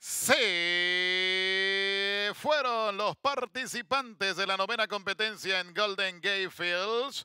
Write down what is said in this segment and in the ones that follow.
Sí, fueron los participantes de la novena competencia en Golden Gate Fields.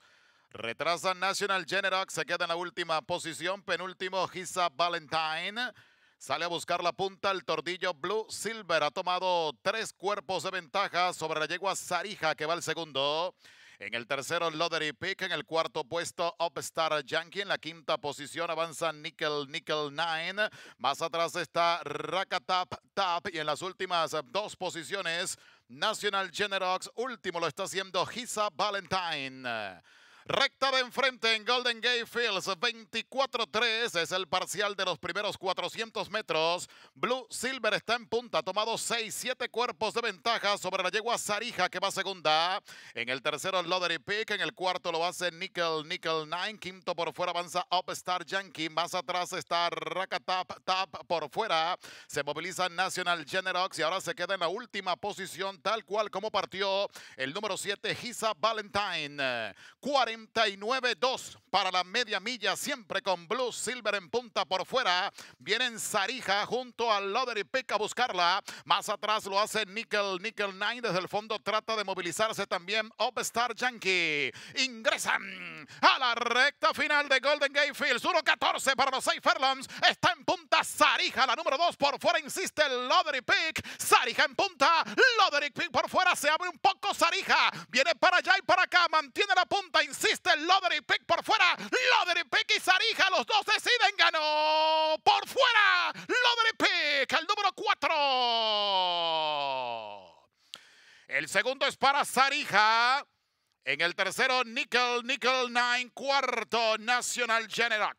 Retrasan National General. se queda en la última posición. Penúltimo, Giza Valentine. Sale a buscar la punta el tordillo Blue Silver. Ha tomado tres cuerpos de ventaja sobre la yegua Sarija, que va al segundo. En el tercero, Lottery Pick. En el cuarto puesto, Upstar Yankee. En la quinta posición avanza Nickel Nickel Nine. Más atrás está Rakatap Tap. Y en las últimas dos posiciones, National Generox. Último lo está haciendo Giza Valentine. Recta de enfrente en Golden Gate Fields, 24-3 es el parcial de los primeros 400 metros. Blue Silver está en punta, ha tomado 6-7 cuerpos de ventaja sobre la yegua Sarija que va segunda. En el tercero es Lottery Pick, en el cuarto lo hace Nickel, Nickel 9, Quinto por fuera avanza Upstar Yankee, más atrás está Rakatap Tap por fuera. Se moviliza National Generox y ahora se queda en la última posición tal cual como partió el número 7 Giza Valentine. 40 39.2 2 para la media milla, siempre con Blue Silver en punta por fuera. Vienen Sarija junto a lottery pick a buscarla. Más atrás lo hace Nickel, Nickel Nine. Desde el fondo trata de movilizarse también Upstar Yankee. Ingresan a la recta final de Golden Gate Fields. 1-14 para los 6 Fairlands. Está en punta Sarija, la número 2 por fuera. Insiste el Pick. Sarija en punta. Loder Pick por fuera. Se abre un poco Sarija. Viene para allá y para acá. Mantiene la punta. Insiste Lover y Pick por fuera. y Pick y Sarija, los dos deciden. Ganó por fuera. Lovery Pick el número 4. El segundo es para Sarija. En el tercero, Nickel, Nickel Nine, cuarto, National General.